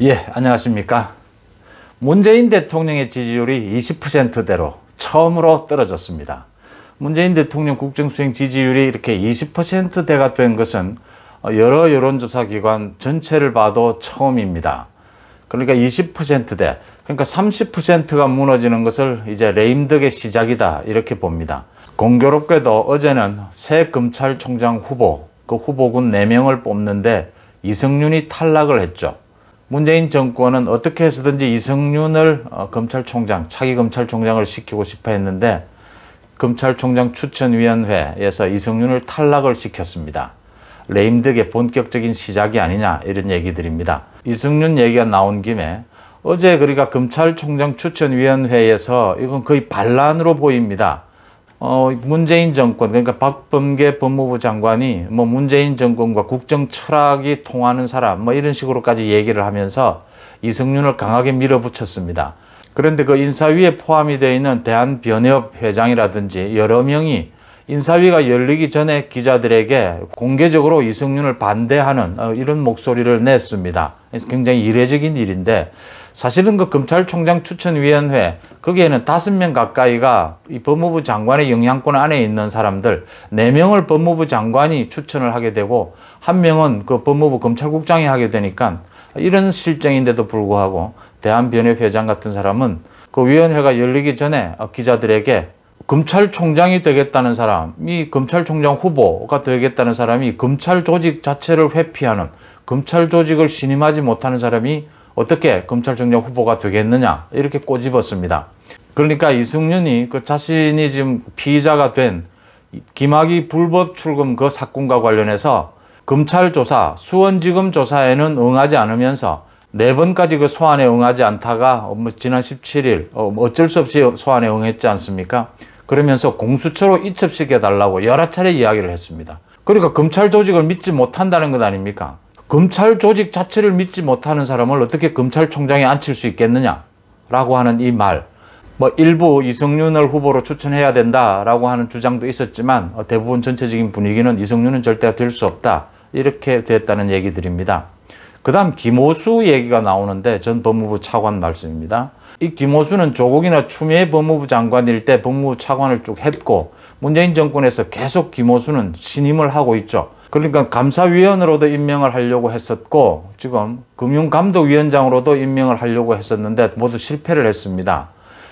예, 안녕하십니까. 문재인 대통령의 지지율이 20%대로 처음으로 떨어졌습니다. 문재인 대통령 국정수행 지지율이 이렇게 20%대가 된 것은 여러 여론조사기관 전체를 봐도 처음입니다. 그러니까 20%대, 그러니까 30%가 무너지는 것을 이제 레임덕의 시작이다 이렇게 봅니다. 공교롭게도 어제는 새 검찰총장 후보, 그 후보군 4명을 뽑는데 이승윤이 탈락을 했죠. 문재인 정권은 어떻게 해서든지 이성윤을 어, 검찰총장, 차기 검찰총장을 시키고 싶어 했는데 검찰총장 추천위원회에서 이성윤을 탈락을 시켰습니다. 레임덕의 본격적인 시작이 아니냐 이런 얘기들입니다. 이승윤 얘기가 나온 김에 어제 그러니까 검찰총장 추천위원회에서 이건 거의 반란으로 보입니다. 어, 문재인 정권, 그러니까 박범계 법무부 장관이 뭐 문재인 정권과 국정 철학이 통하는 사람, 뭐 이런 식으로까지 얘기를 하면서 이승윤을 강하게 밀어붙였습니다. 그런데 그 인사위에 포함이 되어 있는 대한변협 회장이라든지 여러 명이 인사위가 열리기 전에 기자들에게 공개적으로 이승윤을 반대하는 어, 이런 목소리를 냈습니다. 굉장히 이례적인 일인데 사실은 그 검찰총장 추천위원회 거기에는 다섯 명 가까이가 이 법무부 장관의 영향권 안에 있는 사람들 네명을 법무부 장관이 추천을 하게 되고 한명은그 법무부 검찰국장이 하게 되니까 이런 실정인데도 불구하고 대한변협회장 같은 사람은 그 위원회가 열리기 전에 기자들에게 검찰총장이 되겠다는 사람이 검찰총장 후보가 되겠다는 사람이 검찰 조직 자체를 회피하는 검찰 조직을 신임하지 못하는 사람이 어떻게 검찰총장 후보가 되겠느냐 이렇게 꼬집었습니다. 그러니까 이승윤이 그 자신이 지금 피의자가 된 김학의 불법 출금 그 사건과 관련해서 검찰 조사, 수원지검 조사에는 응하지 않으면서 네 번까지 그 소환에 응하지 않다가 뭐 지난 17일 어, 뭐 어쩔 수 없이 소환에 응했지 않습니까? 그러면서 공수처로 이첩시켜달라고 여러 차례 이야기를 했습니다. 그러니까 검찰 조직을 믿지 못한다는 것 아닙니까? 검찰 조직 자체를 믿지 못하는 사람을 어떻게 검찰총장에 앉힐 수 있겠느냐라고 하는 이 말, 뭐 일부 이승윤을 후보로 추천해야 된다라고 하는 주장도 있었지만 어, 대부분 전체적인 분위기는 이승윤은 절대 될 수 없다 이렇게 됐다는 얘기들입니다. 그 다음 김호수 얘기가 나오는데 전 법무부 차관 말씀입니다. 이 김호수는 조국이나 추미애 법무부 장관일 때 법무부 차관을 쭉 했고 문재인 정권에서 계속 김호수는 신임을 하고 있죠. 그러니까 감사위원으로도 임명을 하려고 했었고 지금 금융감독위원장으로도 임명을 하려고 했었는데 모두 실패를 했습니다.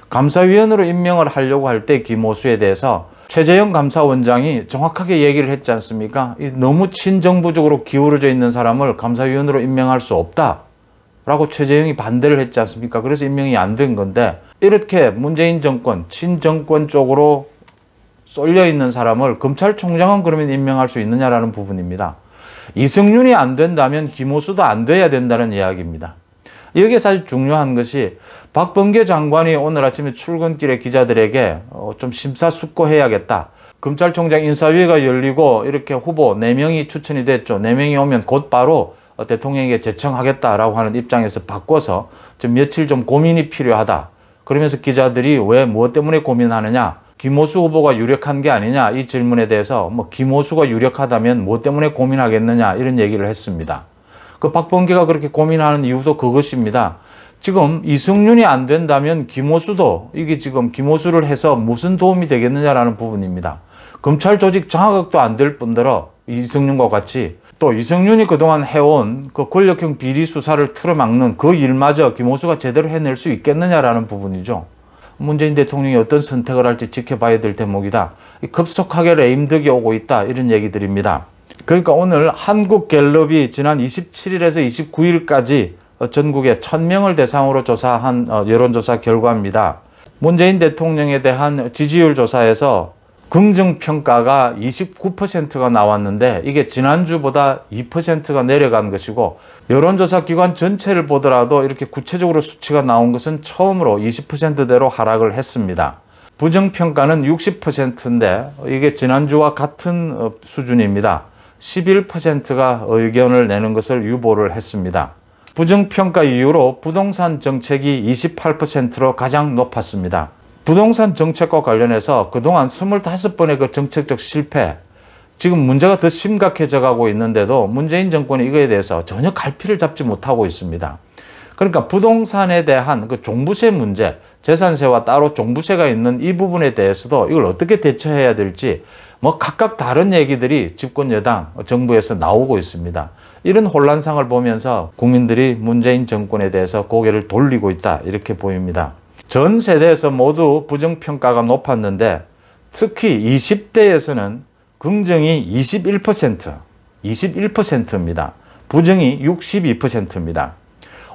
감사위원으로 임명을 하려고 할 때 김호수에 대해서 최재형 감사원장이 정확하게 얘기를 했지 않습니까? 너무 친정부적으로 기울어져 있는 사람을 감사위원으로 임명할 수 없다. 라고 최재형이 반대를 했지 않습니까? 그래서 임명이 안 된 건데 이렇게 문재인 정권, 친정권 쪽으로 쏠려 있는 사람을 검찰총장은 그러면 임명할 수 있느냐라는 부분입니다. 이승윤이 안 된다면 김호수도 안 돼야 된다는 이야기입니다. 여기에 사실 중요한 것이 박범계 장관이 오늘 아침에 출근길에 기자들에게 어, 좀 심사숙고해야겠다. 검찰총장 인사위가 열리고 이렇게 후보 4명이 추천이 됐죠. 4명이 오면 곧바로 어, 대통령에게 제청하겠다라고 하는 입장에서 바꿔서 좀 며칠 좀 고민이 필요하다. 그러면서 기자들이 왜 무엇 때문에 고민하느냐. 김호수 후보가 유력한 게 아니냐 이 질문에 대해서 뭐 김호수가 유력하다면 뭐 때문에 고민하겠느냐 이런 얘기를 했습니다. 그 박범계가 그렇게 고민하는 이유도 그것입니다. 지금 이승윤이 안 된다면 김호수도 이게 지금 김호수를 해서 무슨 도움이 되겠느냐라는 부분입니다. 검찰 조직 장악도 안 될 뿐더러 이승윤과 같이 또 이승윤이 그동안 해온 그 권력형 비리 수사를 틀어막는 그 일마저 김호수가 제대로 해낼 수 있겠느냐라는 부분이죠. 문재인 대통령이 어떤 선택을 할지 지켜봐야 될 대목이다. 급속하게 레임덕이 오고 있다. 이런 얘기들입니다. 그러니까 오늘 한국갤럽이 지난 27일에서 29일까지 전국에 1000명을 대상으로 조사한 어, 여론조사 결과입니다. 문재인 대통령에 대한 지지율 조사에서 긍정평가가 29%가 나왔는데 이게 지난주보다 2%가 내려간 것이고 여론조사기관 전체를 보더라도 이렇게 구체적으로 수치가 나온 것은 처음으로 20%대로 하락을 했습니다. 부정평가는 60%인데 이게 지난주와 같은 어, 수준입니다. 11%가 의견을 내는 것을 유보를 했습니다. 부정평가 이후로 부동산 정책이 28%로 가장 높았습니다. 부동산 정책과 관련해서 그동안 25번의 그 정책적 실패, 지금 문제가 더 심각해져 가고 있는데도 문재인 정권이 이거에 대해서 전혀 갈피를 잡지 못하고 있습니다. 그러니까 부동산에 대한 그 종부세 문제, 재산세와 따로 종부세가 있는 이 부분에 대해서도 이걸 어떻게 대처해야 될지 뭐 각각 다른 얘기들이 집권 여당 정부에서 나오고 있습니다. 이런 혼란상을 보면서 국민들이 문재인 정권에 대해서 고개를 돌리고 있다 이렇게 보입니다. 전 세대에서 모두 부정평가가 높았는데 특히 20대에서는 긍정이 21%, 21%입니다. 부정이 62%입니다.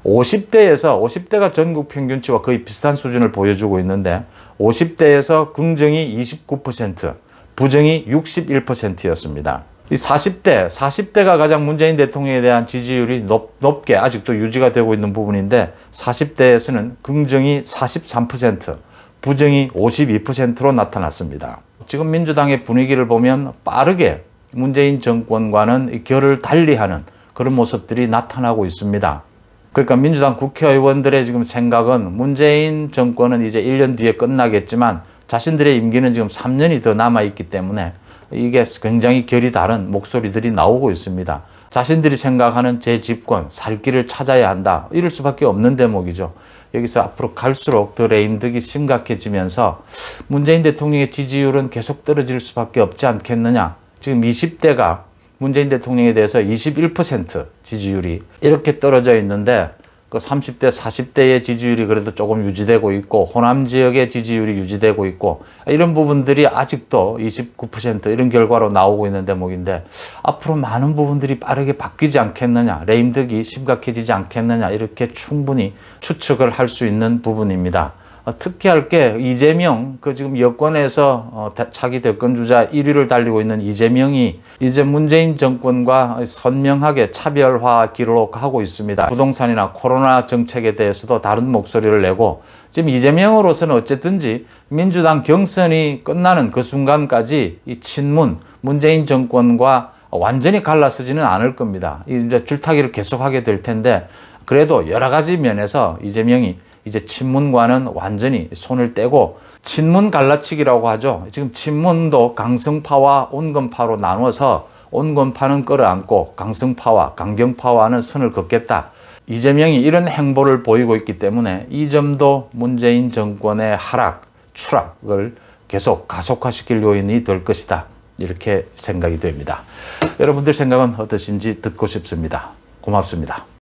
50대에서 50대가 전국 평균치와 거의 비슷한 수준을 보여주고 있는데 50대에서 긍정이 29%, 부정이 61%였습니다. 이 40대, 40대가 가장 문재인 대통령에 대한 지지율이 높, 높게 아직도 유지가 되고 있는 부분인데 40대에서는 긍정이 43%, 부정이 52%로 나타났습니다. 지금 민주당의 분위기를 보면 빠르게 문재인 정권과는 결을 달리하는 그런 모습들이 나타나고 있습니다. 그러니까 민주당 국회의원들의 지금 생각은 문재인 정권은 이제 1년 뒤에 끝나겠지만 자신들의 임기는 지금 3년이 더 남아있기 때문에 이게 굉장히 결이 다른 목소리들이 나오고 있습니다. 자신들이 생각하는 제 집권, 살 길을 찾아야 한다. 이럴 수밖에 없는 대목이죠. 여기서 앞으로 갈수록 더 레임덕이 심각해지면서 문재인 대통령의 지지율은 계속 떨어질 수밖에 없지 않겠느냐. 지금 20대가 문재인 대통령에 대해서 21% 지지율이 이렇게 떨어져 있는데 그 30대, 40대의 지지율이 그래도 조금 유지되고 있고 호남 지역의 지지율이 유지되고 있고 이런 부분들이 아직도 29% 이런 결과로 나오고 있는 대목인데 앞으로 많은 부분들이 빠르게 바뀌지 않겠느냐 레임덕이 심각해지지 않겠느냐 이렇게 충분히 추측을 할 수 있는 부분입니다. 어, 특히할 게 이재명, 그 지금 여권에서 어, 차기 대권주자 1위를 달리고 있는 이재명이 이제 문재인 정권과 선명하게 차별화 기록하고 있습니다. 부동산이나 코로나 정책에 대해서도 다른 목소리를 내고 지금 이재명으로서는 어쨌든지 민주당 경선이 끝나는 그 순간까지 이 친문, 문재인 정권과 완전히 갈라서지는 않을 겁니다. 이제 줄타기를 계속하게 될 텐데 그래도 여러 가지 면에서 이재명이 이제 친문과는 완전히 손을 떼고 친문 갈라치기라고 하죠. 지금 친문도 강성파와 온건파로 나누어서 온건파는 끌어안고 강성파와 강경파와는 선을 긋겠다. 이재명이 이런 행보를 보이고 있기 때문에 이 점도 문재인 정권의 하락, 추락을 계속 가속화시킬 요인이 될 것이다. 이렇게 생각이 됩니다. 여러분들 생각은 어떠신지 듣고 싶습니다. 고맙습니다.